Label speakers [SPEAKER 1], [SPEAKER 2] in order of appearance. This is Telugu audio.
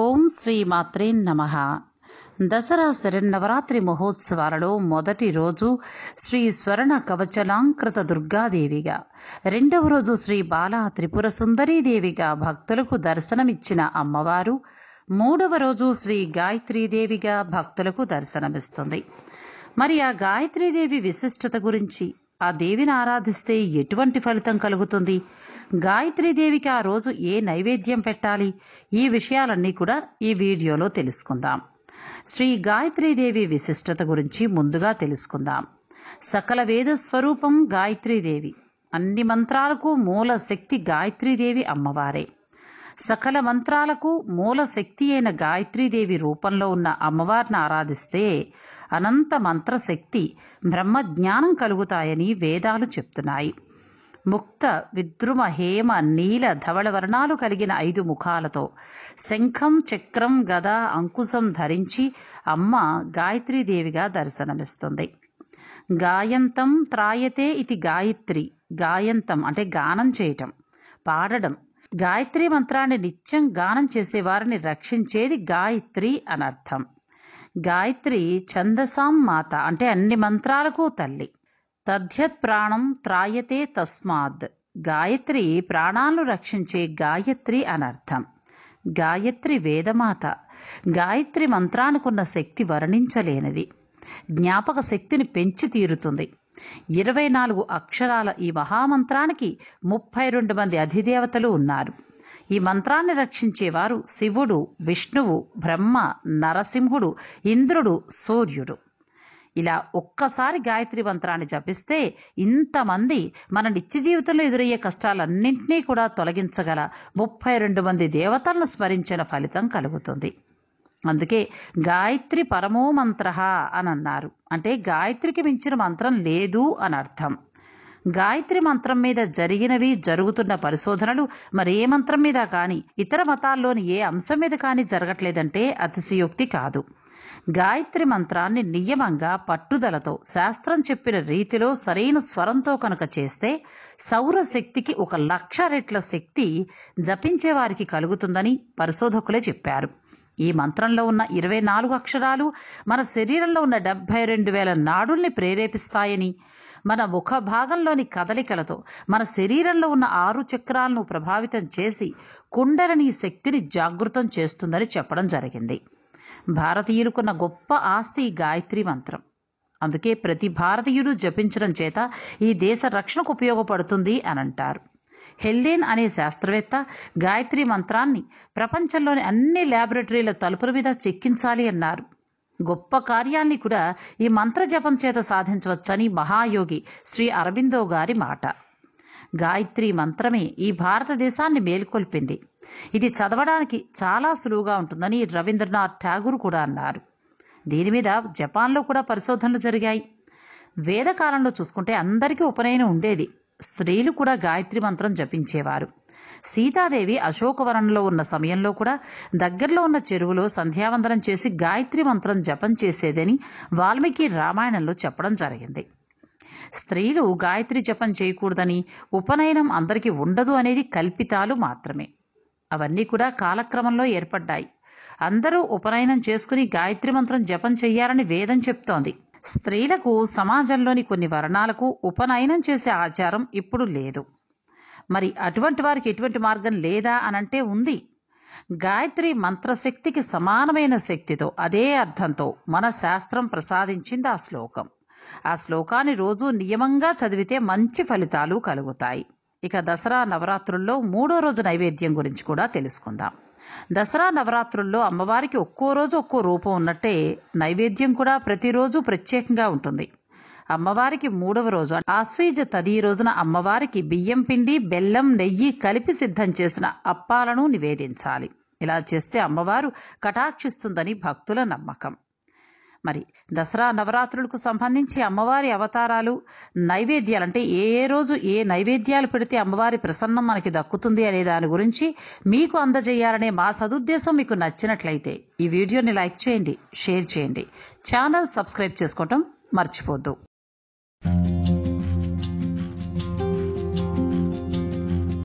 [SPEAKER 1] ఓం శ్రీ మాత్రే నమ దసరా శరన్నవరాత్రి మహోత్సవాలలో మొదటి రోజు శ్రీ స్వర్ణ కవచలాంకృత దుర్గాదేవిగా రెండవ రోజు శ్రీ బాలా త్రిపుర సుందరీదేవిగా భక్తులకు దర్శనమిచ్చిన అమ్మవారు మూడవ రోజు శ్రీ గాయత్రీదేవిగా భక్తులకు దర్శనమిస్తుంది మరి ఆ గాయత్రీదేవి విశిష్టత గురించి ఆ దేవిని ఆరాధిస్తే ఎటువంటి ఫలితం కలుగుతుంది గాయత్రీదేవికి ఆ రోజు ఏ నైవేద్యం పెట్టాలి ఈ విషయాలన్నీ కూడా ఈ వీడియోలో తెలుసుకుందాం శ్రీ గాయత్రీదేవి విశిష్టత గురించి ముందుగా తెలుసుకుందాం సకల వేద స్వరూపం గాయత్రీదేవి అన్ని మంత్రాలకు మూల శక్తి గాయత్రీదేవి అమ్మవారే సకల మంత్రాలకు మూల శక్తి అయిన గాయత్రీదేవి రూపంలో ఉన్న అమ్మవారిని ఆరాధిస్తే అనంత మంత్రశక్తి బ్రహ్మ జ్ఞానం కలుగుతాయని వేదాలు చెప్తున్నాయి ముక్త విద్రుమ హేమ నీల ధవళ వర్ణాలు కలిగిన ఐదు ముఖాలతో శంఖం చక్రం గద అంకుశం ధరించి అమ్మ గాయత్రీదేవిగా దర్శనమిస్తుంది గాయంతం త్రాయతే ఇది గాయత్రి గాయంతం అంటే గానం చేయటం పాడడం గాయత్రి మంత్రాన్ని నిత్యం గానం చేసే వారిని రక్షించేది గాయత్రి అనర్థం గాయత్రి ఛందసాం మాత అంటే అన్ని మంత్రాలకు తల్లి ప్రాణం త్రాయతే తస్మాత్ గాయత్రి ప్రాణాలను రక్షించే గాయత్రి అనర్థం గాయత్రి వేదమాత గాయత్రి మంత్రానికున్న శక్తి వర్ణించలేనిది జ్ఞాపక శక్తిని పెంచి తీరుతుంది ఇరవై నాలుగు అక్షరాల ఈ మహామంత్రానికి ముప్పై రెండు మంది అధిదేవతలు ఉన్నారు ఈ మంత్రాన్ని రక్షించేవారు శివుడు విష్ణువు బ్రహ్మ నరసింహుడు ఇంద్రుడు సూర్యుడు ఇలా ఒక్కసారి గాయత్రి మంత్రాన్ని జపిస్తే ఇంతమంది మన నిత్య జీవితంలో ఎదురయ్యే కష్టాలన్నింటినీ కూడా తొలగించగల ముప్పై రెండు మంది దేవతలను స్మరించిన ఫలితం కలుగుతుంది అందుకే గాయత్రి పరమో మంత్ర అని అన్నారు అంటే గాయత్రికి మించిన మంత్రం లేదు అని అర్థం గాయత్రి మంత్రం మీద జరిగినవి జరుగుతున్న పరిశోధనలు మరి ఏ మంత్రం మీద కానీ ఇతర మతాల్లోని ఏ అంశం మీద కానీ జరగట్లేదంటే అతిశయోక్తి కాదు గాయత్రి మంత్రాన్ని నియమంగా పట్టుదలతో శాస్త్రం చెప్పిన రీతిలో సరైన స్వరంతో కనుక చేస్తే సౌరశక్తికి ఒక లక్ష రెట్ల శక్తి జపించే వారికి కలుగుతుందని పరిశోధకులే చెప్పారు ఈ మంత్రంలో ఉన్న ఇరవై నాలుగు అక్షరాలు మన శరీరంలో ఉన్న డెబ్బై రెండు వేల నాడుల్ని ప్రేరేపిస్తాయని మన ముఖ భాగంలోని కదలికలతో మన శరీరంలో ఉన్న ఆరు చక్రాలను ప్రభావితం చేసి కుండలని శక్తిని జాగృతం చేస్తుందని చెప్పడం జరిగింది భారతీయులకున్న గొప్ప ఆస్తి గాయత్రి మంత్రం అందుకే ప్రతి భారతీయుడు జపించడం చేత ఈ దేశ రక్షణకు ఉపయోగపడుతుంది అని అంటారు హెల్డేన్ అనే శాస్త్రవేత్త గాయత్రి మంత్రాన్ని ప్రపంచంలోని అన్ని ల్యాబొరేటరీల తలుపుల మీద చెక్కించాలి అన్నారు గొప్ప కార్యాన్ని కూడా ఈ మంత్ర జపం చేత సాధించవచ్చని మహాయోగి శ్రీ అరబిందో గారి మాట గాయత్రి మంత్రమే ఈ భారతదేశాన్ని మేల్కొల్పింది ఇది చదవడానికి చాలా సులువుగా ఉంటుందని రవీంద్రనాథ్ ఠాగూర్ కూడా అన్నారు దీని మీద జపాన్లో కూడా పరిశోధనలు జరిగాయి వేదకాలంలో చూసుకుంటే అందరికీ ఉపనయనం ఉండేది స్త్రీలు కూడా గాయత్రి మంత్రం జపించేవారు సీతాదేవి అశోకవనంలో ఉన్న సమయంలో కూడా దగ్గరలో ఉన్న చెరువులో సంధ్యావందనం చేసి గాయత్రి మంత్రం జపం చేసేదని వాల్మీకి రామాయణంలో చెప్పడం జరిగింది స్త్రీలు గాయత్రి జపం చేయకూడదని ఉపనయనం అందరికీ ఉండదు అనేది కల్పితాలు మాత్రమే అవన్నీ కూడా కాలక్రమంలో ఏర్పడ్డాయి అందరూ ఉపనయనం చేసుకుని గాయత్రి మంత్రం జపం చేయాలని వేదం చెప్తోంది స్త్రీలకు సమాజంలోని కొన్ని వర్ణాలకు ఉపనయనం చేసే ఆచారం ఇప్పుడు లేదు మరి అటువంటి వారికి ఎటువంటి మార్గం లేదా అనంటే ఉంది గాయత్రి మంత్రశక్తికి సమానమైన శక్తితో అదే అర్థంతో మన శాస్త్రం ప్రసాదించింది ఆ శ్లోకం ఆ శ్లోకాన్ని రోజు నియమంగా చదివితే మంచి ఫలితాలు కలుగుతాయి ఇక దసరా నవరాత్రుల్లో మూడో రోజు నైవేద్యం గురించి కూడా తెలుసుకుందాం దసరా నవరాత్రుల్లో అమ్మవారికి ఒక్కో రోజు ఒక్కో రూపం ఉన్నట్టే నైవేద్యం కూడా ప్రతిరోజు ప్రత్యేకంగా ఉంటుంది అమ్మవారికి మూడవ రోజు ఆశ్వీజ తది రోజున అమ్మవారికి బియ్యం పిండి బెల్లం నెయ్యి కలిపి సిద్ధం చేసిన అప్పాలను నివేదించాలి ఇలా చేస్తే అమ్మవారు కటాక్షిస్తుందని భక్తుల నమ్మకం మరి దసరా నవరాత్రులకు సంబంధించి అమ్మవారి అవతారాలు నైవేద్యాలు అంటే ఏ ఏ రోజు ఏ నైవేద్యాలు పెడితే అమ్మవారి ప్రసన్నం మనకి దక్కుతుంది అనే దాని గురించి మీకు అందజేయాలనే మా సదుద్దేశం మీకు నచ్చినట్లయితే ఈ వీడియోని లైక్ చేయండి షేర్ చేయండి ఛానల్ సబ్స్క్రైబ్ చేసుకోవటం మర్చిపోద్దు